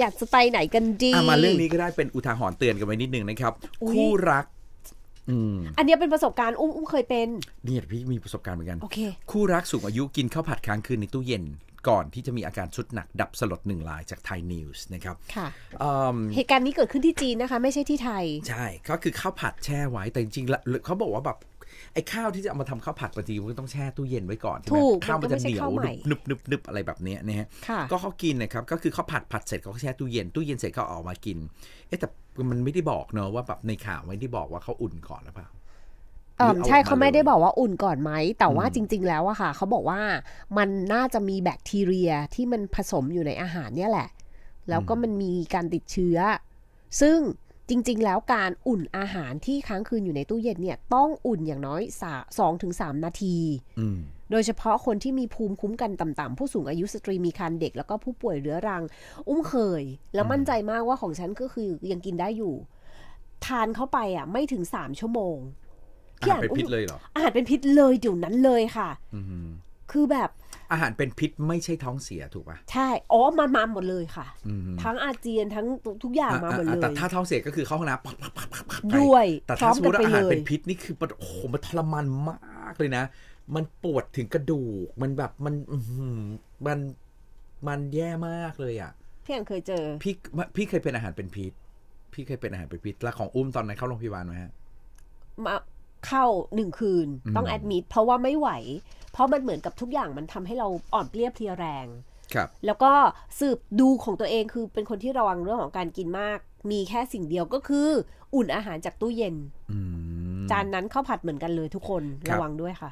อยากจะไปไหนกันดี มาเรื่องนี้ก็ได้เป็นอุทาหรณ์เตือนกันไว้นิดนึงนะครับ คู่รัก อันนี้เป็นประสบการณ์ อุ้มอุ้มเคยเป็นเนี่ยพี่มีประสบการณ์เหมือนกันคู่รักสูงอายุกินข้าวผัดค้างคืนในตู้เย็นก่อนที่จะมีอาการชุดหนักดับสลดหนึ่งลายจากไทยนิวส์นะครับค่ะเหตุการณ์นี้เกิดขึ้นที่จีนนะคะ ไม่ใช่ที่ไทย ใช่ก็คือข้าวผัดแช่ไว้แต่จริงๆเขาบอกว่าแบบไอ้ข้าวที่จะเอามาทำข้าวผัดบางทีมันต้องแช่ตู้เย็นไว้ก่อนใช่ไหมข้าวมันจะเหนียวนึบนึบนึบอะไรแบบเนี้ยนะฮะก็เขากินนะครับก็คือเขาผัดผัดเสร็จเขาแช่ตู้เย็นตู้เย็นเสร็จเขาออกมากิน เอ๊ะแต่มันไม่ได้บอกเนอะว่าแบบในข่าวไม่ได้บอกว่าเขาอุ่นก่อนหรือเปล่าใช่เขาไม่ได้บอกว่าอุ่นก่อนไหมแต่ว่าจริง ๆแล้วอะค่ะเขาบอกว่ามันน่าจะมีแบคทีเรียที่มันผสมอยู่ในอาหารเนี่ยแหละ แล้วก็มันมีการติดเชื้อ ซึ่งจริง ๆ แล้วการอุ่นอาหารที่ค้างคืนอยู่ในตู้เย็นเนี่ย ต้องอุ่นอย่างน้อยสองถึงสามนาที โดยเฉพาะคนที่มีภูมิคุ้มกันต่ำๆ ผู้สูงอายุสตรีมีคันเด็กแล้วก็ผู้ป่วยเรื้อรัง อุ้มเคย แล้วมั่นใจมากว่าของฉันก็คือยังกินได้อยู่ ทานเข้าไปอ่ะ ไม่ถึงสามชั่วโมง อาหารเป็นพิษเลยเหรอ อาหารเป็นพิษเลยเดี๋ยวนั้นเลยค่ะคือแบบอาหารเป็นพิษไม่ใช่ท้องเสียถูกป่ะ ใช่ อ๋อมามาหมดเลยค่ะทั้งอาเจียนทั้งทุกอย่างมาหมดเลยแต่ถ้าท้องเสียก็คือเข้าห้องน้ำด้วย แต่ถ้าสมมติอาหารเป็นพิษนี่คือ โอ้โห มันทรมานมากเลยนะ มันปวดถึงกระดูก มันแบบมันมัน มันแย่มากเลยอ่ะ พี่ยังเคยเจอ พี่ พี่เคยเป็นอาหารเป็นพิษ พี่เคยเป็นอาหารเป็นพิษ แล้วของอุ้มตอนนั้นเข้าโรงพยาบาลไหมฮะมาเข้าหนึ่งคืนต้องแอดมิดเพราะว่าไม่ไหวราะมันเหมือนกับทุกอย่างมันทำให้เราอ่อนเปลี้ยเพลียแรง ครับ แล้วก็สืบดูของตัวเองคือเป็นคนที่ระวังเรื่องของการกินมาก มีแค่สิ่งเดียวก็คืออุ่นอาหารจากตู้เย็น จานนั้นข้าวผัดเหมือนกันเลยทุกคนระวังด้วยค่ะ